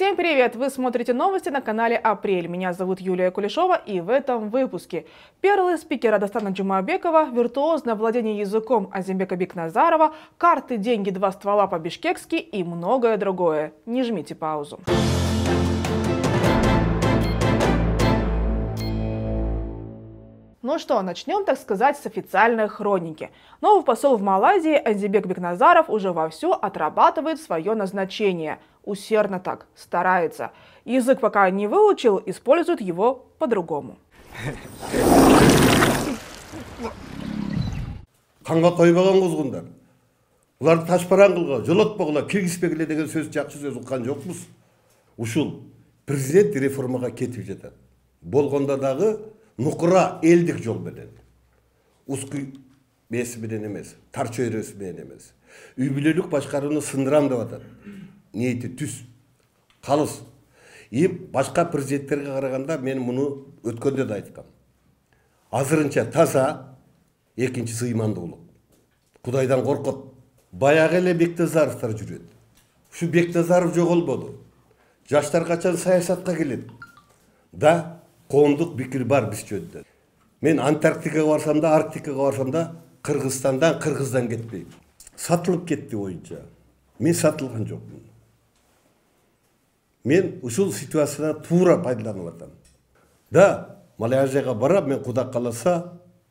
Всем привет! Вы смотрите новости на канале «Апрель». Меня зовут Юлия Кулешова и в этом выпуске. Перлы спикера Дастана Джумабекова, виртуозное владение языком Азимбека Бикназарова, карты, деньги, два ствола по-бишкекски и многое другое. Не жмите паузу. Музыка Ну что, начнем, так сказать, с официальной хроники. Новый посол в Малайзии Анзибек Бекназаров уже вовсю отрабатывает свое назначение. Усердно так, старается. Язык пока не выучил, использует его по-другому. қанға тоймаған құзғындар бұларды ташпаран қылға жолатпағыла киргізбегіле деген сөз жақсы сөз ұққан жоқпыз ұшыл президент реформаға кетіп жатады болғанда дағы нұқыра елдік менен узкый менен эмес тар чөйрөсү менен эмес үй бүлөлүк башкарууну сындырам деп атат ниети түз калыс и башка президенттерге караганда мен муну өткөндө да айткам азырынча таза экинчиси ыймандуулук кудайдан коркот баягы эле бектазаровдор жүрөт ушу бектазаров жоголбоду жаштар качан саясатка келет да коомдук пикир бар биз жөнүндө мен антарктикага барсам да арктикага барсам да кыргызстандан кыргыздан кетпейм сатылып кетти оюнча мен сатылган жокмун мен ушул ситуацияны туура пайдаланып атам да малайзияга барам мен кудай кааласа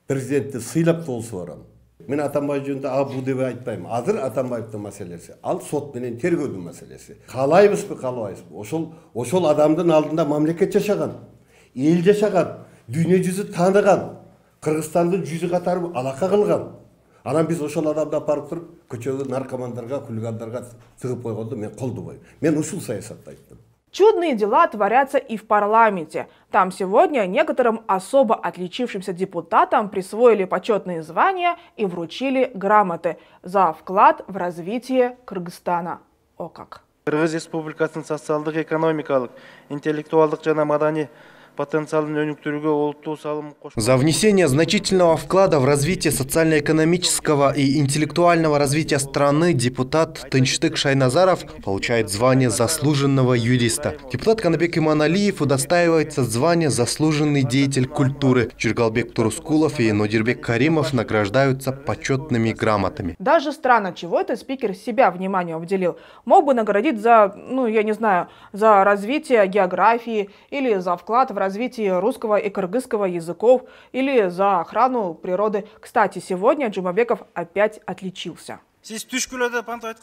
президентти сыйлап да болсо барам мен атамбаев жөнүндө абу деп айтпайм азыр атамбаевдин маселеси ал сот менен тергөөдүн маселеси каалайбызбы каалабайбызбы ошол ошол адамдын алдында мамлекет жашаган ел жашаған дүние жүзі таныған қырғызстанды жүзі қатарып алақа қылған анан биз ошол адамды алып туруп көчөгө наркомандарга хулигандарга тыгып койгонду мен колдобойм мен ушул саясатты айттым Чудные дела творятся и в парламенте. Там сегодня некоторым особо отличившимся депутатам присвоили почетные звания и вручили грамоты за вклад в развитие Кыргызстана. О как! Кыргыз Республикасынын социалдык экономикалык интеллектуалдык жана маданий за внесение значительного вклада в развитие социально-экономического и интеллектуального развития страны депутат Тынчтык Шайназаров получает звание заслуженного юриста. Депутат Канабек Иманалиев удостаивается звания заслуженный деятель культуры. Чергалбек Турускулов и Нодирбек Каримов награждаются почетными грамотами. Даже странно, чего этот спикер себя внимание обделил. Мог бы наградить за, ну я не знаю, за развитие географии или за вклад в развитие развитие русского и кыргызского языков или за охрану природы. Кстати, сегодня Джумабеков опять отличился. сиз түшкүлөрдө панта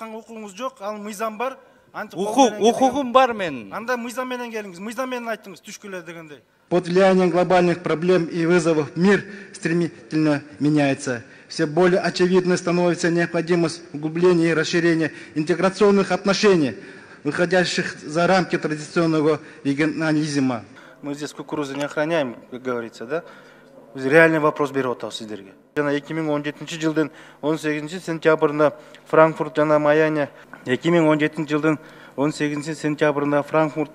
под влиянием глобальных проблем и вызовов мир стремительно меняется. Все более очевидной становится необходимость углубления и расширения интеграционных отношений, выходящих за рамки традиционного регионализма. мы здесь кукурузы не охраняем как говорится да реальный вопрос беріп отырмыз сіздерге жана 2017 миң 18 жетинчи сентябрында франкфурт жана майяне 2017 миң он жетинчи жылдын он сентябрында франкфурт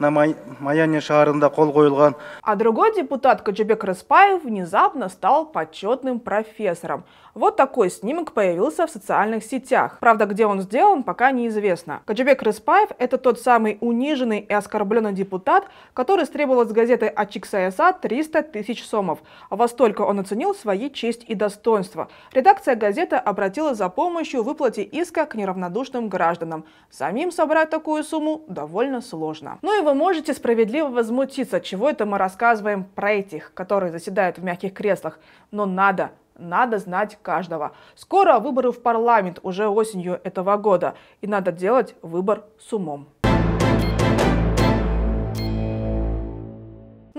на Майяне шаарында кол коюлган. А другой депутат Кочебек Рыспаев внезапно стал почетным профессором. Вот такой снимок появился в социальных сетях. Правда, где он сделан, пока неизвестно. Кочебек Рыспаев – это тот самый униженный и оскорбленный депутат, который стребовал с газеты «Ачик Саяса» 300 тысяч сомов. Во столько он оценил свои честь и достоинство. Редакция газеты обратилась за помощью в выплате иска к неравнодушным гражданам. Самим собрать такую сумму довольно сложно. Ну и вы можете справедливо возмутиться, чего это мы рассказываем про этих, которые заседают в мягких креслах. Но надо, надо знать каждого. Скоро выборы в парламент уже осенью этого года, и надо делать выбор с умом.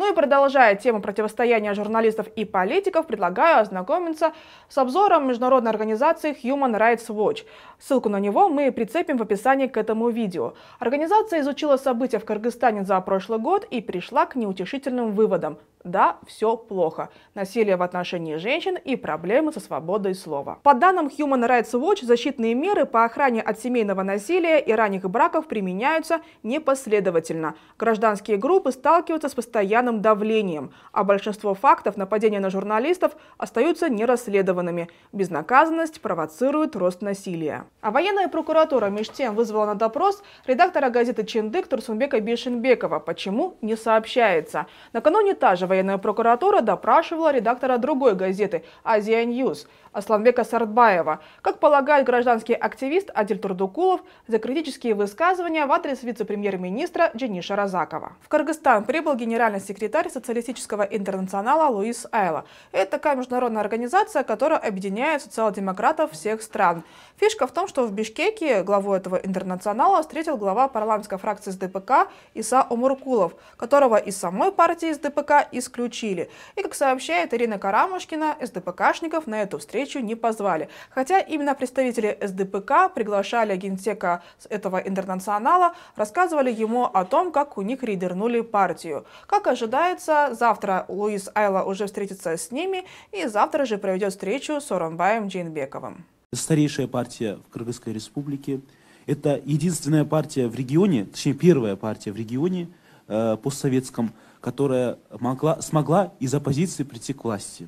и продолжая тему противостояния журналистов и политиков, предлагаю ознакомиться с обзором международной организации Human Rights Watch. Ссылку на него мы прицепим в описании к этому видео. Организация изучила события в Кыргызстане за прошлый год и пришла к неутешительным выводам. Да, все плохо. Насилие в отношении женщин и проблемы со свободой слова. По данным Human Rights Watch, защитные меры по охране от семейного насилия и ранних браков применяются непоследовательно. Гражданские группы сталкиваются с постоянным давлением, а большинство фактов нападения на журналистов остаются нерасследованными. Безнаказанность провоцирует рост насилия. А военная прокуратура меж тем вызвала на допрос редактора газеты «Чиндык» Турсунбека Бишенбекова. Почему? Не сообщается. Накануне та же военная прокуратура допрашивала редактора другой газеты «Азия Ньюс» Асланбека Сардбаева. Как полагает гражданский активист Адиль Турдукулов, за критические высказывания в адрес вице-премьер-министра Джениша Розакова. В Кыргызстан прибыл генеральный секретарь социалистического интернационала Луис Айла. Это такая международная организация, которая объединяет социал-демократов всех стран. Фишка в том, что в Бишкеке главу этого интернационала встретил глава парламентской фракции СДПК Иса Умуркулов, которого из самой партии СДПК и исключили. И, как сообщает Ирина Карамушкина, СДПКшников на эту встречу не позвали. Хотя именно представители СДПК приглашали генсека этого интернационала, рассказывали ему о том, как у них редернули партию. Как ожидается, завтра Луис Айла уже встретится с ними и завтра же проведет встречу с Оранбаем Джейнбековым. Старейшая партия в Кыргызской республике. Это единственная партия в регионе, точнее первая партия в регионе э, постсоветском, которая могла, смогла из оппозиции прийти к власти.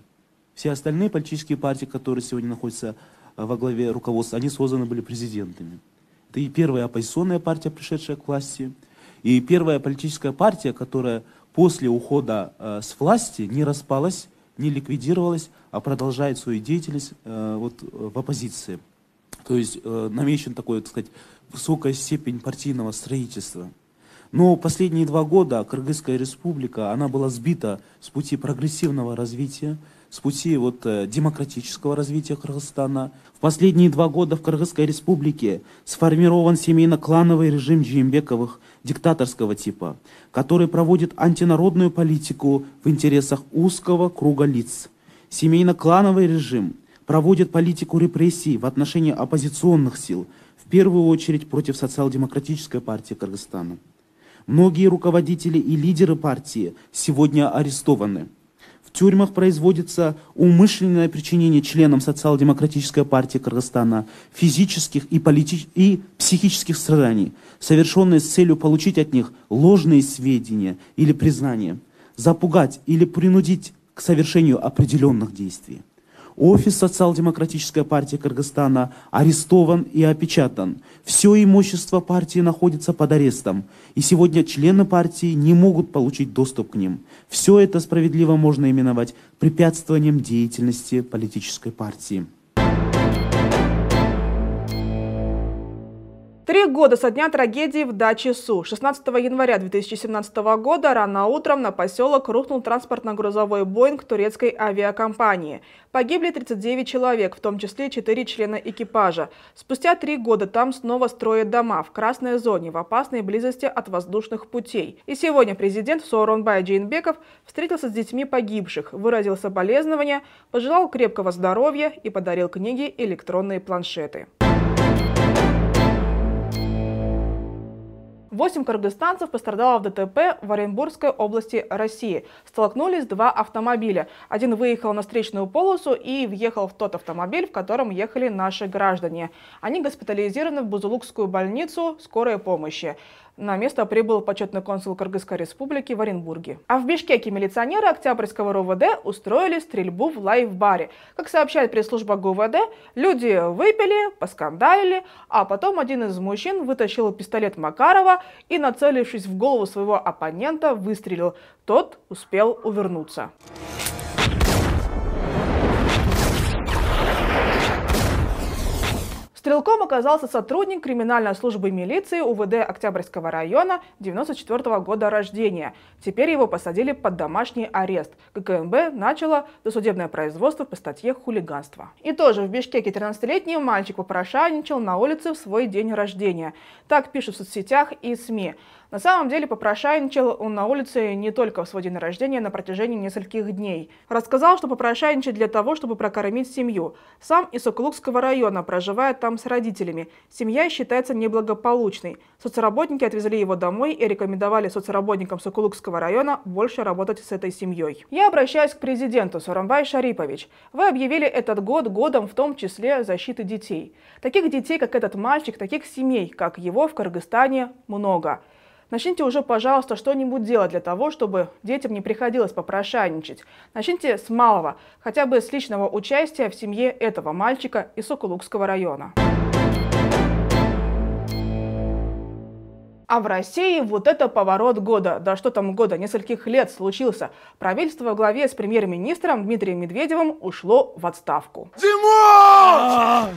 Все остальные политические партии, которые сегодня находятся э, во главе руководства, они созданы были президентами. Это и первая оппозиционная партия, пришедшая к власти, и первая политическая партия, которая после ухода э, с власти не распалась, не ликвидировалась, а продолжает свою деятельность э, вот, э, в оппозиции. То есть э, намечен такой, так сказать, высокая степень партийного строительства – но последние два года Кыргызская республика, она была сбита с пути прогрессивного развития, с пути вот э, демократического развития Кыргызстана. В последние два года в Кыргызской республике сформирован семейно-клановый режим Джимбековых диктаторского типа, который проводит антинародную политику в интересах узкого круга лиц. Семейно-клановый режим проводит политику репрессий в отношении оппозиционных сил, в первую очередь против социал-демократической партии Кыргызстана. Многие руководители и лидеры партии сегодня арестованы. В тюрьмах производится умышленное причинение членам Социал-демократической партии Кыргызстана физических и, полити... и психических страданий, совершенные с целью получить от них ложные сведения или признания, запугать или принудить к совершению определенных действий. Офис Социал-демократической партии Кыргызстана арестован и опечатан. Все имущество партии находится под арестом. И сегодня члены партии не могут получить доступ к ним. Все это справедливо можно именовать препятствованием деятельности политической партии. Три года со дня трагедии в даче Су. 16 января 2017 года рано утром на поселок рухнул транспортно-грузовой «Боинг» турецкой авиакомпании. Погибли 39 человек, в том числе 4 члена экипажа. Спустя три года там снова строят дома в красной зоне, в опасной близости от воздушных путей. И сегодня президент Сооронбай Джейнбеков встретился с детьми погибших, выразил соболезнования, пожелал крепкого здоровья и подарил книги и электронные планшеты. Восемь кыргызстанцев пострадало в ДТП в Оренбургской области России. Столкнулись два автомобиля. Один выехал на встречную полосу и въехал в тот автомобиль, в котором ехали наши граждане. Они госпитализированы в Бузулукскую больницу скорой помощи. На место прибыл почетный консул Кыргызской республики в Оренбурге. А в Бишкеке милиционеры Октябрьского РОВД устроили стрельбу в лайв-баре. Как сообщает пресс-служба ГУВД, люди выпили, поскандалили, а потом один из мужчин вытащил пистолет Макарова и, нацелившись в голову своего оппонента, выстрелил. Тот успел увернуться. Стрелком оказался сотрудник криминальной службы милиции УВД Октябрьского района 94 года рождения. Теперь его посадили под домашний арест. ГКМБ начало досудебное производство по статье хулиганства. И тоже в Бишкеке 13-летний мальчик попрошайничал на улице в свой день рождения. Так пишут в соцсетях и СМИ. На самом деле попрошайничал он на улице не только в свой день рождения, на протяжении нескольких дней. Рассказал, что попрошайничает для того, чтобы прокормить семью. Сам из Окулукского района проживает там договорам с родителями. Семья считается неблагополучной. Соцработники отвезли его домой и рекомендовали соцработникам Сокулукского района больше работать с этой семьей. Я обращаюсь к президенту Сурамбай Шарипович. Вы объявили этот год годом в том числе защиты детей. Таких детей, как этот мальчик, таких семей, как его в Кыргызстане, много. Начните уже, пожалуйста, что-нибудь делать для того, чтобы детям не приходилось попрошайничать. Начните с малого, хотя бы с личного участия в семье этого мальчика из Сокулукского района. А в России вот это поворот года. Да что там года, нескольких лет случился. Правительство во главе с премьер-министром Дмитрием Медведевым ушло в отставку. Димон! А!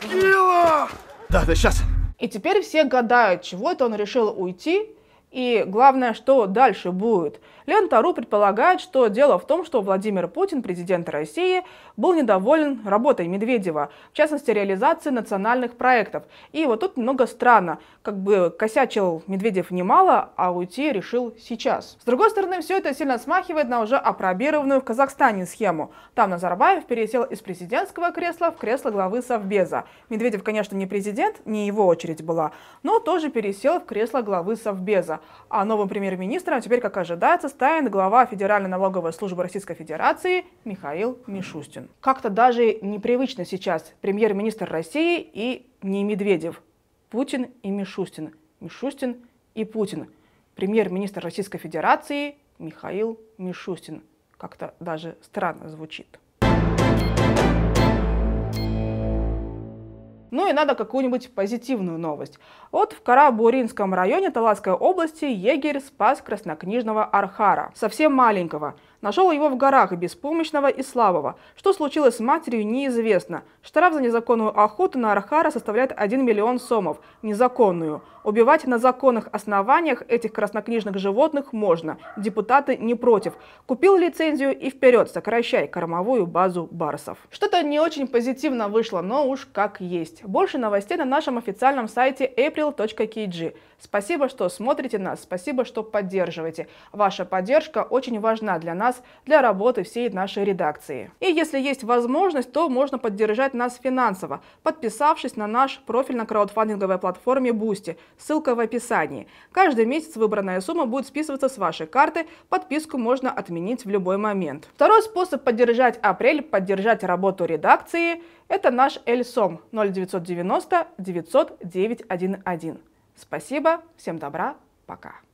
Кила! Да, да, сейчас. И теперь все гадают, чего это он решил уйти, и главное, что дальше будет. Лентару Тару предполагает, что дело в том, что Владимир Путин, президент России, был недоволен работой Медведева, в частности, реализацией национальных проектов. И вот тут немного странно, как бы косячил Медведев немало, а уйти решил сейчас. С другой стороны, все это сильно смахивает на уже опробированную в Казахстане схему. Там Назарбаев пересел из президентского кресла в кресло главы Совбеза. Медведев, конечно, не президент, не его очередь была, но тоже пересел в кресло главы Совбеза. А новым премьер-министром теперь, как ожидается, Рамштайн, глава Федеральной налоговой службы Российской Федерации Михаил Мишустин. Как-то даже непривычно сейчас премьер-министр России и не Медведев. Путин и Мишустин. Мишустин и Путин. Премьер-министр Российской Федерации Михаил Мишустин. Как-то даже странно звучит. и надо какую-нибудь позитивную новость. Вот в Карабуринском районе Таласской области егерь спас краснокнижного архара, совсем маленького – нашел его в горах беспомощного и слабого. Что случилось с матерью, неизвестно. Штраф за незаконную охоту на Архара составляет 1 миллион сомов. Незаконную. Убивать на законных основаниях этих краснокнижных животных можно. Депутаты не против. Купил лицензию и вперед, сокращай кормовую базу барсов. Что-то не очень позитивно вышло, но уж как есть. Больше новостей на нашем официальном сайте april.kg. Спасибо, что смотрите нас, спасибо, что поддерживаете. Ваша поддержка очень важна для нас нас для работы всей нашей редакции. И если есть возможность, то можно поддержать нас финансово, подписавшись на наш профиль на краудфандинговой платформе Boosty. Ссылка в описании. Каждый месяц выбранная сумма будет списываться с вашей карты, подписку можно отменить в любой момент. Второй способ поддержать апрель, поддержать работу редакции – это наш Эльсом 0990 900 911. Спасибо, всем добра, пока.